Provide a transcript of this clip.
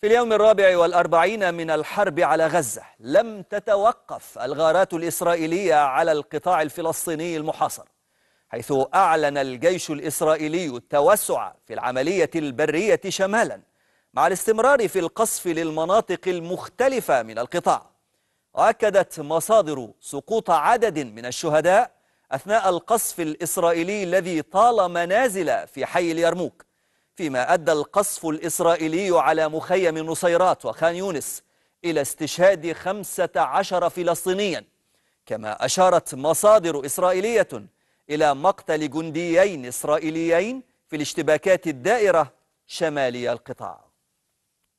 في اليوم الرابع والأربعين من الحرب على غزة لم تتوقف الغارات الإسرائيلية على القطاع الفلسطيني المحاصر حيث أعلن الجيش الإسرائيلي التوسع في العملية البرية شمالا مع الاستمرار في القصف للمناطق المختلفة من القطاع وأكدت مصادر سقوط عدد من الشهداء أثناء القصف الإسرائيلي الذي طال منازل في حي اليرموك فيما أدى القصف الإسرائيلي على مخيم نصيرات وخان يونس إلى استشهاد 15 فلسطينيا كما أشارت مصادر إسرائيلية إلى مقتل جنديين إسرائيليين في الاشتباكات الدائرة شمالي القطاع